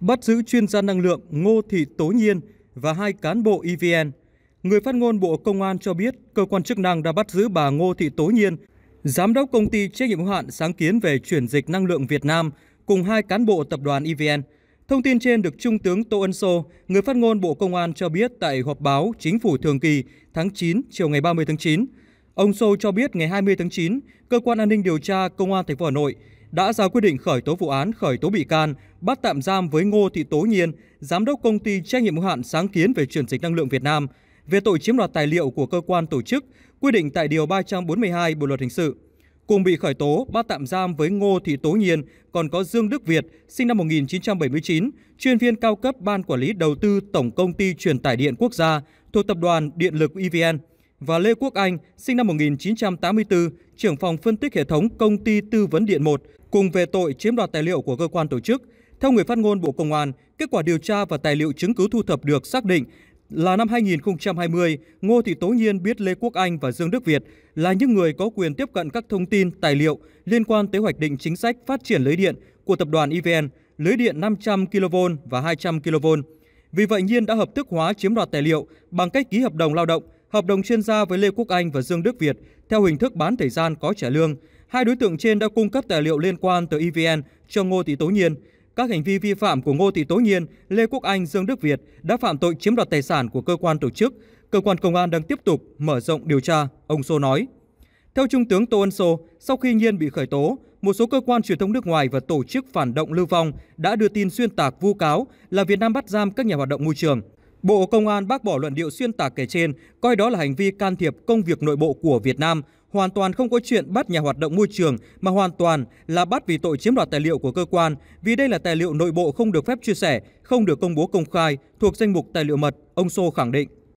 bắt giữ chuyên gia năng lượng Ngô Thị Tố Nhiên và hai cán bộ EVN. Người phát ngôn Bộ Công an cho biết cơ quan chức năng đã bắt giữ bà Ngô Thị Tố Nhiên, giám đốc công ty trách nhiệm hữu hạn sáng kiến về chuyển dịch năng lượng Việt Nam cùng hai cán bộ tập đoàn EVN. Thông tin trên được Trung tướng Tô Ân Sô, người phát ngôn Bộ Công an cho biết tại họp báo Chính phủ thường kỳ tháng 9 chiều ngày 30 tháng 9. Ông Sô cho biết ngày 20 tháng 9, cơ quan an ninh điều tra Công an thành phố Hà Nội đã ra quyết định khởi tố vụ án, khởi tố bị can, bắt tạm giam với Ngô Thị Tố Nhiên, giám đốc công ty trách nhiệm hữu hạn Sáng kiến về chuyển dịch năng lượng Việt Nam về tội chiếm đoạt tài liệu của cơ quan tổ chức, quy định tại điều 342 Bộ luật hình sự. Cùng bị khởi tố, bắt tạm giam với Ngô Thị Tố Nhiên, còn có Dương Đức Việt, sinh năm 1979, chuyên viên cao cấp Ban Quản lý Đầu tư Tổng Công ty Truyền tải điện quốc gia thuộc Tập đoàn Điện lực EVN và Lê Quốc Anh, sinh năm 1984, trưởng phòng phân tích hệ thống công ty tư vấn điện 1, cùng về tội chiếm đoạt tài liệu của cơ quan tổ chức. Theo người phát ngôn Bộ Công an, kết quả điều tra và tài liệu chứng cứ thu thập được xác định là năm 2020, Ngô Thị Tố Nhiên biết Lê Quốc Anh và Dương Đức Việt là những người có quyền tiếp cận các thông tin, tài liệu liên quan tới hoạch định chính sách phát triển lưới điện của tập đoàn EVN, lưới điện 500 kV và 200 kV. Vì vậy, Nhiên đã hợp thức hóa chiếm đoạt tài liệu bằng cách ký hợp đồng lao động – hợp đồng chuyên gia với Lê Quốc Anh và Dương Đức Việt theo hình thức bán thời gian có trả lương. Hai đối tượng trên đã cung cấp tài liệu liên quan tới EVN cho Ngô Thị Tố Nhiên. Các hành vi vi phạm của Ngô Thị Tố Nhiên, Lê Quốc Anh, Dương Đức Việt đã phạm tội chiếm đoạt tài sản của cơ quan tổ chức. Cơ quan công an đang tiếp tục mở rộng điều tra, ông Sô nói. Theo Trung tướng Tô Ân Sô, sau khi Nhiên bị khởi tố, một số cơ quan truyền thông nước ngoài và tổ chức phản động lưu vong đã đưa tin xuyên tạc vu cáo là Việt Nam bắt giam các nhà hoạt động môi trường. Bộ Công an bác bỏ luận điệu xuyên tạc kể trên, coi đó là hành vi can thiệp công việc nội bộ của Việt Nam, hoàn toàn không có chuyện bắt nhà hoạt động môi trường mà hoàn toàn là bắt vì tội chiếm đoạt tài liệu của cơ quan, vì đây là tài liệu nội bộ không được phép chia sẻ, không được công bố công khai, thuộc danh mục tài liệu mật, ông Sô khẳng định.